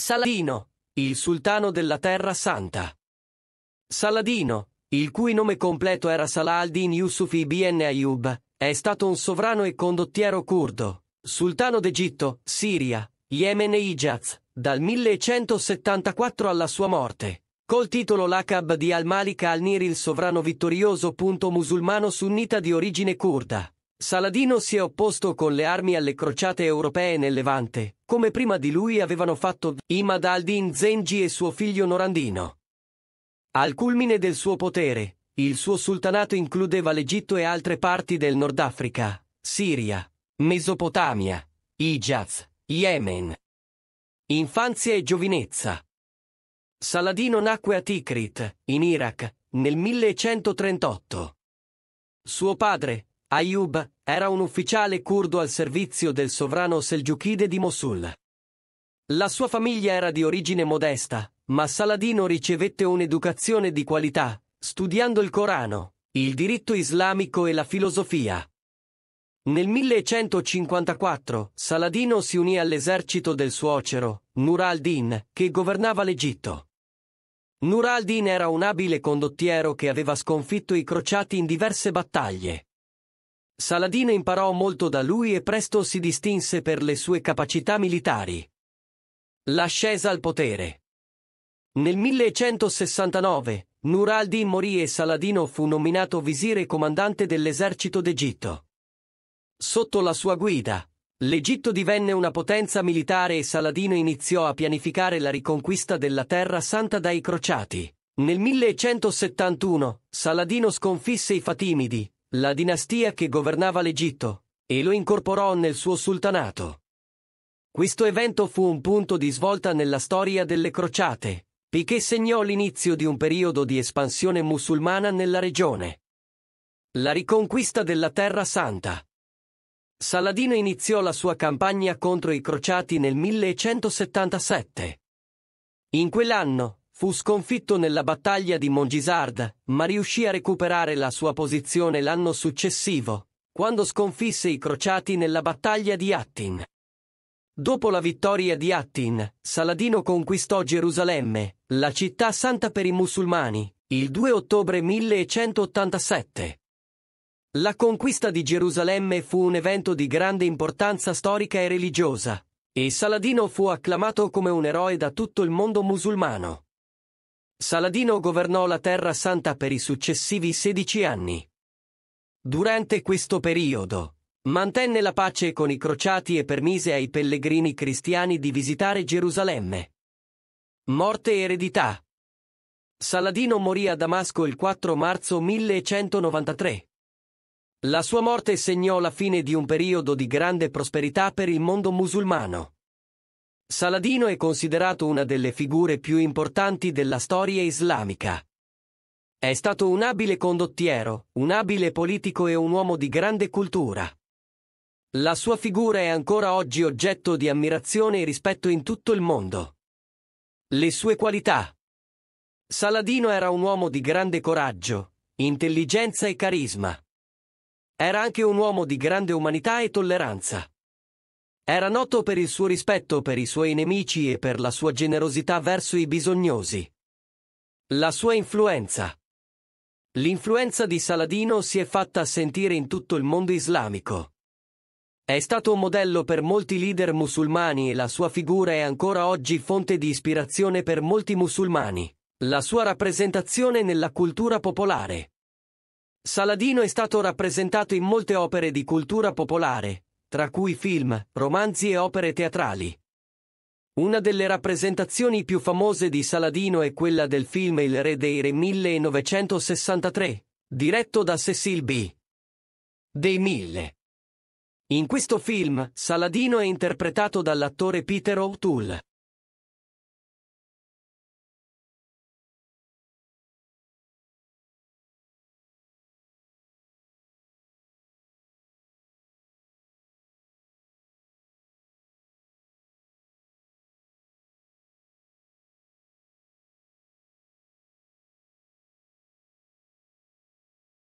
Saladino, il sultano della Terra Santa. Saladino, il cui nome completo era Salah al-Din Yusuf ibn Ayyub, è stato un sovrano e condottiero curdo, sultano d'Egitto, Siria, Yemen e Hijaz, dal 1174 alla sua morte. Col titolo L'Aqab di al-Malik al-Nir il sovrano vittorioso. Musulmano sunnita di origine curda. Saladino si è opposto con le armi alle crociate europee nel Levante, come prima di lui avevano fatto Imad al-Din Zengi e suo figlio Norandino. Al culmine del suo potere, il suo sultanato includeva l'Egitto e altre parti del Nord Africa, Siria, Mesopotamia, Hijaz, Yemen. Infanzia e giovinezza. Saladino nacque a Tikrit, in Iraq, nel 1138. Suo padre, Ayub era un ufficiale curdo al servizio del sovrano selgiuchide di Mosul. La sua famiglia era di origine modesta, ma Saladino ricevette un'educazione di qualità, studiando il Corano, il diritto islamico e la filosofia. Nel 1154 Saladino si unì all'esercito del suocero, Nur al-Din, che governava l'Egitto. Nur al-Din era un abile condottiero che aveva sconfitto i crociati in diverse battaglie. Saladino imparò molto da lui e presto si distinse per le sue capacità militari. L'ascesa al potere. Nel 1169, Nur al-Din morì e Saladino fu nominato visire comandante dell'esercito d'Egitto. Sotto la sua guida, l'Egitto divenne una potenza militare e Saladino iniziò a pianificare la riconquista della Terra Santa dai Crociati. Nel 1171, Saladino sconfisse i Fatimidi, la dinastia che governava l'Egitto, e lo incorporò nel suo sultanato. Questo evento fu un punto di svolta nella storia delle crociate, poiché segnò l'inizio di un periodo di espansione musulmana nella regione. La riconquista della Terra Santa. Saladino iniziò la sua campagna contro i crociati nel 1177. In quell'anno, Fu sconfitto nella battaglia di Mongisarda, ma riuscì a recuperare la sua posizione l'anno successivo, quando sconfisse i crociati nella battaglia di Attin. Dopo la vittoria di Attin, Saladino conquistò Gerusalemme, la città santa per i musulmani, il 2 ottobre 1187. La conquista di Gerusalemme fu un evento di grande importanza storica e religiosa, e Saladino fu acclamato come un eroe da tutto il mondo musulmano. Saladino governò la Terra Santa per i successivi sedici anni. Durante questo periodo, mantenne la pace con i crociati e permise ai pellegrini cristiani di visitare Gerusalemme. Morte e eredità. Saladino morì a Damasco il 4 marzo 1193. La sua morte segnò la fine di un periodo di grande prosperità per il mondo musulmano. Saladino è considerato una delle figure più importanti della storia islamica. È stato un abile condottiero, un abile politico e un uomo di grande cultura. La sua figura è ancora oggi oggetto di ammirazione e rispetto in tutto il mondo. Le sue qualità. Saladino era un uomo di grande coraggio, intelligenza e carisma. Era anche un uomo di grande umanità e tolleranza. Era noto per il suo rispetto per i suoi nemici e per la sua generosità verso i bisognosi. La sua influenza. L'influenza di Saladino si è fatta sentire in tutto il mondo islamico. È stato un modello per molti leader musulmani e la sua figura è ancora oggi fonte di ispirazione per molti musulmani. La sua rappresentazione nella cultura popolare. Saladino è stato rappresentato in molte opere di cultura popolare, tra cui film, romanzi e opere teatrali. Una delle rappresentazioni più famose di Saladino è quella del film Il Re dei Re 1963, diretto da Cecil B. Dei Mille. In questo film, Saladino è interpretato dall'attore Peter O'Toole.